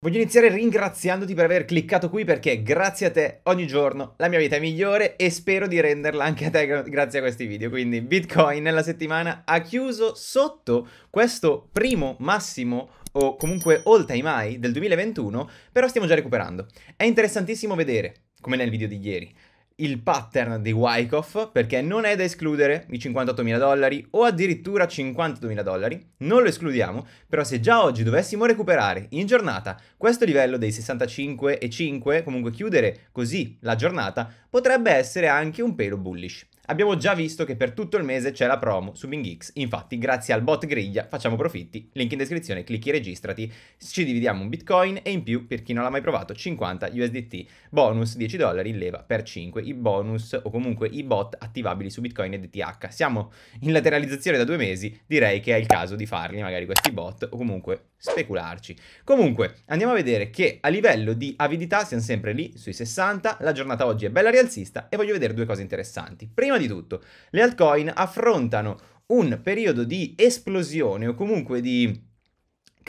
Voglio iniziare ringraziandoti per aver cliccato qui perché grazie a te ogni giorno la mia vita è migliore e spero di renderla anche a te grazie a questi video. Quindi Bitcoin nella settimana ha chiuso sotto questo primo massimo o comunque all time high del 2021, però stiamo già recuperando. È interessantissimo vedere, come nel video di ieri, il pattern di Wyckoff perché non è da escludere i 58.000 dollari o addirittura 50.000 dollari, non lo escludiamo, però se già oggi dovessimo recuperare in giornata questo livello dei 65,5, comunque chiudere così la giornata, potrebbe essere anche un pelo bullish. Abbiamo già visto che per tutto il mese c'è la promo su BingX, infatti grazie al bot griglia facciamo profitti, link in descrizione, clicchi registrati, ci dividiamo un bitcoin e in più, per chi non l'ha mai provato, 50 USDT, bonus 10 dollari, in leva per 5, i bonus o comunque i bot attivabili su bitcoin e DTH. Siamo in lateralizzazione da due mesi, direi che è il caso di farli magari questi bot o comunque specularci. Comunque, andiamo a vedere che a livello di avidità siamo sempre lì, sui 60, la giornata oggi è bella rialzista e voglio vedere due cose interessanti. Prima di tutto, le altcoin affrontano un periodo di esplosione o comunque di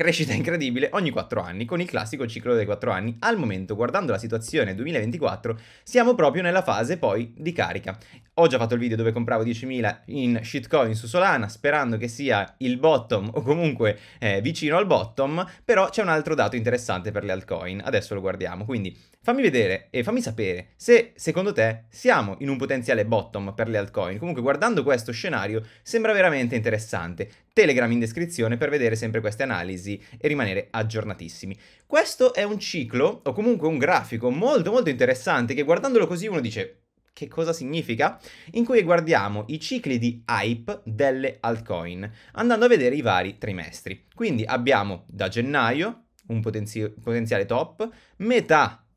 crescita incredibile ogni 4 anni, con il classico ciclo dei 4 anni. Al momento, guardando la situazione 2024, siamo proprio nella fase poi di carica. Ho già fatto il video dove compravo 10.000 in shitcoin su Solana, sperando che sia il bottom o comunque eh, vicino al bottom, però c'è un altro dato interessante per le altcoin, adesso lo guardiamo. Quindi fammi vedere e fammi sapere se secondo te siamo in un potenziale bottom per le altcoin. Comunque guardando questo scenario sembra veramente interessante. Telegram in descrizione per vedere sempre queste analisi e rimanere aggiornatissimi. Questo è un ciclo, o comunque un grafico molto molto interessante che guardandolo così uno dice che cosa significa? In cui guardiamo i cicli di hype delle altcoin, andando a vedere i vari trimestri. Quindi abbiamo da gennaio un potenzi- potenziale top, metà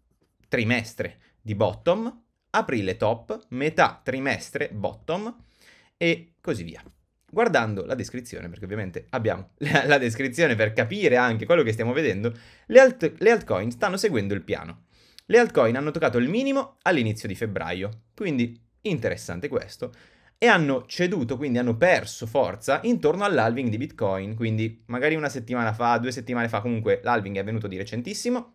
trimestre di bottom, aprile top, metà trimestre bottom e così via guardando la descrizione, perché ovviamente abbiamo la descrizione per capire anche quello che stiamo vedendo, le, alt- le altcoin stanno seguendo il piano. Le altcoin hanno toccato il minimo all'inizio di febbraio, quindi interessante questo, e hanno ceduto, quindi hanno perso forza intorno all'alving di Bitcoin, quindi magari una settimana fa, due settimane fa, comunque l'alving è avvenuto di recentissimo,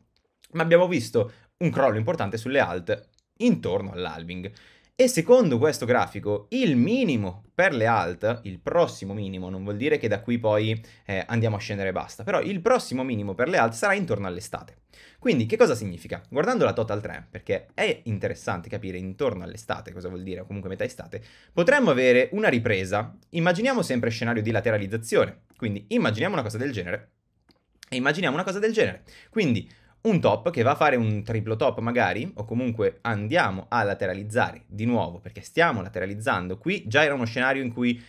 ma abbiamo visto un crollo importante sulle alt intorno all'alving. E secondo questo grafico, il minimo per le alt, il prossimo minimo, non vuol dire che da qui poi eh, andiamo a scendere e basta, però il prossimo minimo per le alt sarà intorno all'estate. Quindi che cosa significa? Guardando la total 3, perché è interessante capire intorno all'estate cosa vuol dire, o comunque metà estate, potremmo avere una ripresa. Immaginiamo sempre scenario di lateralizzazione, quindi immaginiamo una cosa del genere e immaginiamo una cosa del genere. Quindi un top che va a fare un triplo top magari, o comunque andiamo a lateralizzare di nuovo, perché stiamo lateralizzando. Qui già era uno scenario in cui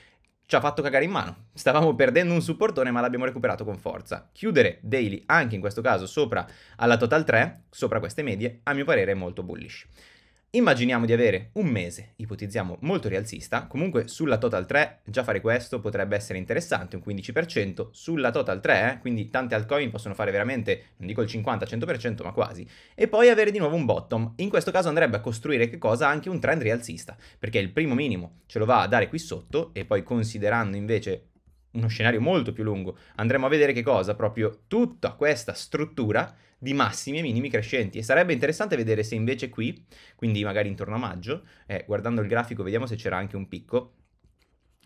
ci ha fatto cagare in mano. Stavamo perdendo un supportone, ma l'abbiamo recuperato con forza. Chiudere daily, anche in questo caso, sopra alla total 3, sopra queste medie, a mio parere è molto bullish. Immaginiamo di avere un mese, ipotizziamo molto rialzista, comunque sulla Total 3 già fare questo potrebbe essere interessante, un 15%, sulla Total 3, eh, quindi tante altcoin possono fare veramente, non dico il 50-100%, ma quasi, e poi avere di nuovo un bottom. In questo caso andrebbe a costruire che cosa? Anche un trend rialzista, perché il primo minimo ce lo va a dare qui sotto e poi considerando invece uno scenario molto più lungo andremo a vedere che cosa? Proprio tutta questa struttura di massimi e minimi crescenti e sarebbe interessante vedere se invece qui, quindi magari intorno a maggio, eh, guardando il grafico vediamo se c'era anche un picco,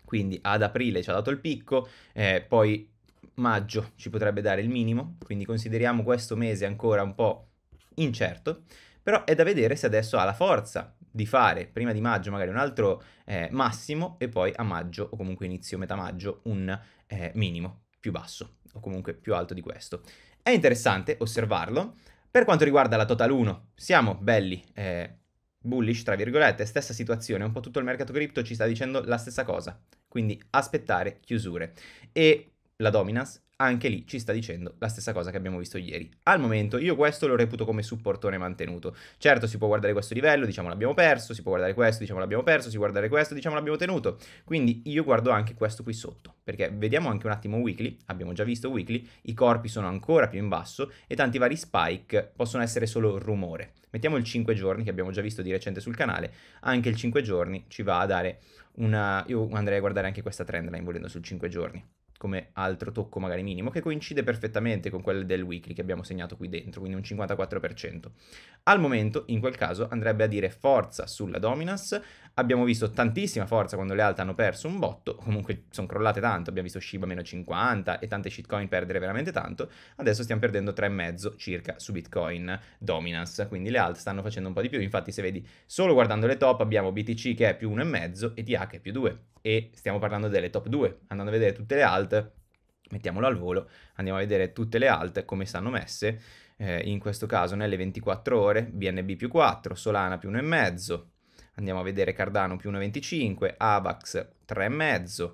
quindi ad aprile ci ha dato il picco, eh, poi maggio ci potrebbe dare il minimo, quindi consideriamo questo mese ancora un po' incerto, però è da vedere se adesso ha la forza di fare prima di maggio magari un altro eh, massimo e poi a maggio o comunque inizio metà maggio un eh, minimo più basso o comunque più alto di questo. È interessante osservarlo. Per quanto riguarda la Total 1, siamo belli eh, bullish, tra virgolette, stessa situazione, un po' tutto il mercato cripto ci sta dicendo la stessa cosa, quindi aspettare chiusure. E la dominance anche lì ci sta dicendo la stessa cosa che abbiamo visto ieri. Al momento io questo lo reputo come supportone mantenuto. Certo si può guardare questo livello, diciamo l'abbiamo perso, si può guardare questo, diciamo l'abbiamo perso, si può guardare questo, diciamo l'abbiamo tenuto. Quindi io guardo anche questo qui sotto, perché vediamo anche un attimo weekly, abbiamo già visto weekly, i corpi sono ancora più in basso e tanti vari spike possono essere solo rumore. Mettiamo il 5 giorni che abbiamo già visto di recente sul canale, anche il 5 giorni ci va a dare una... io andrei a guardare anche questa trendline volendo sul 5 giorni come altro tocco magari minimo, che coincide perfettamente con quelle del weekly che abbiamo segnato qui dentro, quindi un 54%. Al momento, in quel caso, andrebbe a dire forza sulla dominance, abbiamo visto tantissima forza quando le alte hanno perso un botto, comunque sono crollate tanto, abbiamo visto Shiba meno 50 e tante shitcoin perdere veramente tanto, adesso stiamo perdendo 3,5 circa su Bitcoin dominance, quindi le alte stanno facendo un po' di più, infatti se vedi solo guardando le top abbiamo BTC che è più 1,5 e DH che è più 2 e stiamo parlando delle top 2, andando a vedere tutte le alt, mettiamolo al volo, andiamo a vedere tutte le alt come stanno messe, eh, in questo caso nelle 24 ore BNB più 4, Solana più 1,5, andiamo a vedere Cardano più 1,25, Avax 3,5,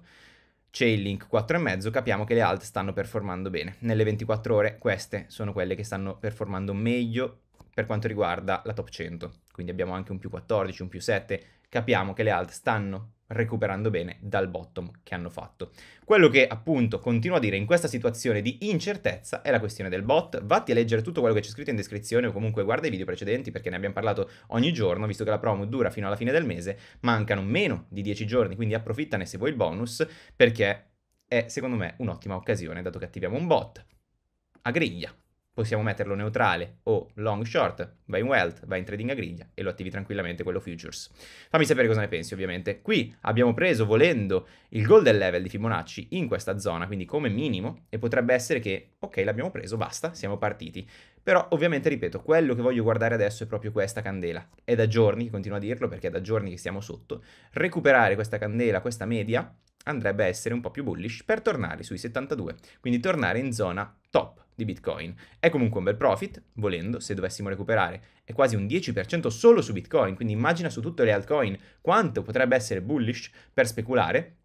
Chainlink 4,5, capiamo che le alt stanno performando bene. Nelle 24 ore queste sono quelle che stanno performando meglio per quanto riguarda la top 100, quindi abbiamo anche un più 14, un più 7, capiamo che le alt stanno recuperando bene dal bottom che hanno fatto. Quello che appunto continuo a dire in questa situazione di incertezza è la questione del bot. Vatti a leggere tutto quello che c'è scritto in descrizione o comunque guarda i video precedenti perché ne abbiamo parlato ogni giorno, visto che la promo dura fino alla fine del mese, mancano meno di 10 giorni, quindi approfittane se vuoi il bonus perché è secondo me un'ottima occasione dato che attiviamo un bot a griglia possiamo metterlo neutrale o long short, vai in wealth, vai in trading a griglia e lo attivi tranquillamente quello futures. Fammi sapere cosa ne pensi ovviamente. Qui abbiamo preso volendo il golden level di Fibonacci in questa zona, quindi come minimo, e potrebbe essere che, ok, l'abbiamo preso, basta, siamo partiti. Però ovviamente, ripeto, quello che voglio guardare adesso è proprio questa candela. È da giorni, continuo a dirlo perché è da giorni che siamo sotto. Recuperare questa candela, questa media, andrebbe a essere un po' più bullish per tornare sui 72, quindi tornare in zona top di Bitcoin. È comunque un bel profit, volendo, se dovessimo recuperare. È quasi un 10% solo su Bitcoin, quindi immagina su tutte le altcoin quanto potrebbe essere bullish per speculare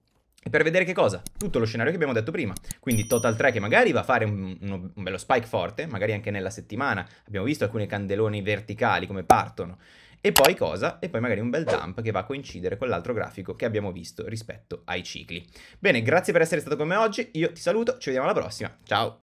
e per vedere che cosa? Tutto lo scenario che abbiamo detto prima. Quindi Total 3 che magari va a fare un, un, bello spike forte, magari anche nella settimana. Abbiamo visto alcuni candeloni verticali come partono. E poi cosa? E poi magari un bel dump che va a coincidere con l'altro grafico che abbiamo visto rispetto ai cicli. Bene, grazie per essere stato con me oggi. Io ti saluto, ci vediamo alla prossima. Ciao!